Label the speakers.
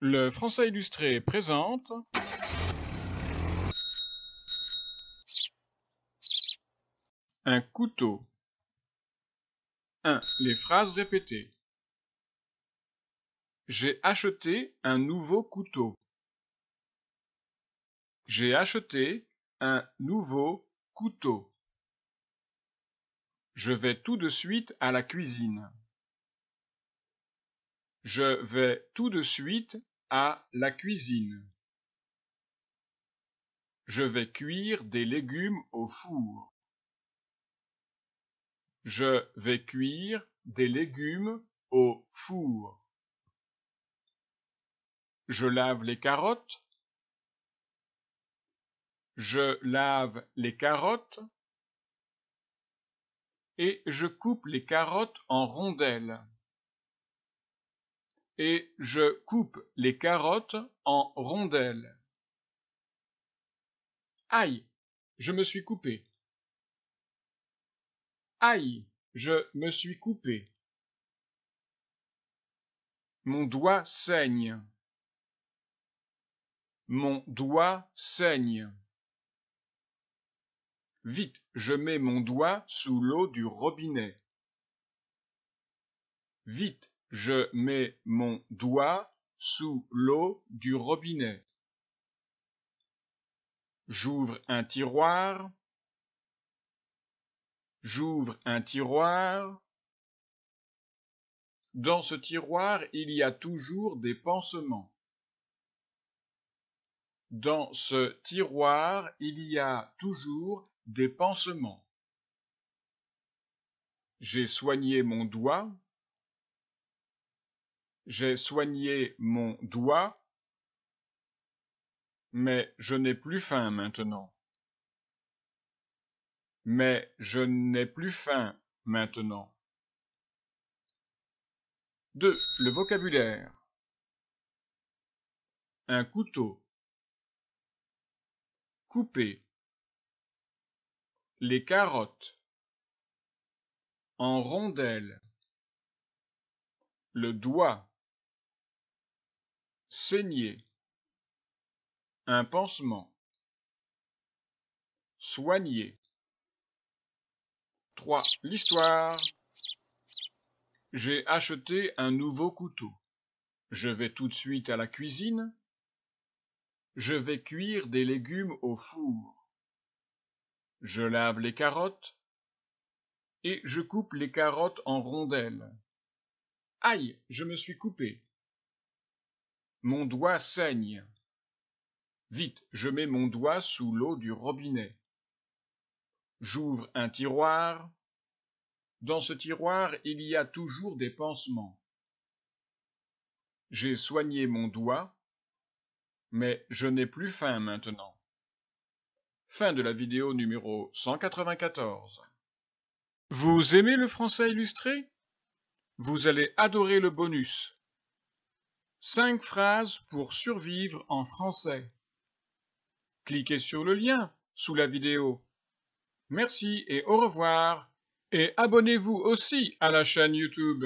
Speaker 1: Le Français illustré présente Un couteau 1. Les phrases répétées J'ai acheté un nouveau couteau. J'ai acheté un nouveau couteau. Je vais tout de suite à la cuisine. Je vais tout de suite à la cuisine. Je vais cuire des légumes au four. Je vais cuire des légumes au four. Je lave les carottes. Je lave les carottes. Et je coupe les carottes en rondelles et je coupe les carottes en rondelles. Aïe, je me suis coupé. Aïe, je me suis coupé. Mon doigt saigne. Mon doigt saigne. Vite, je mets mon doigt sous l'eau du robinet. Vite, je mets mon doigt sous l'eau du robinet. J'ouvre un tiroir. J'ouvre un tiroir. Dans ce tiroir, il y a toujours des pansements. Dans ce tiroir, il y a toujours des pansements. J'ai soigné mon doigt. J'ai soigné mon doigt, mais je n'ai plus faim maintenant. Mais je n'ai plus faim maintenant. 2. Le vocabulaire. Un couteau. Couper. Les carottes. En rondelles. Le doigt. Saigner. Un pansement. Soigner. 3. L'histoire. J'ai acheté un nouveau couteau. Je vais tout de suite à la cuisine. Je vais cuire des légumes au four. Je lave les carottes et je coupe les carottes en rondelles. Aïe, je me suis coupé. Mon doigt saigne. Vite, je mets mon doigt sous l'eau du robinet. J'ouvre un tiroir. Dans ce tiroir, il y a toujours des pansements. J'ai soigné mon doigt, mais je n'ai plus faim maintenant. Fin de la vidéo numéro 194. Vous aimez le français illustré Vous allez adorer le bonus. 5 phrases pour survivre en français. Cliquez sur le lien sous la vidéo. Merci et au revoir. Et abonnez-vous aussi à la chaîne YouTube.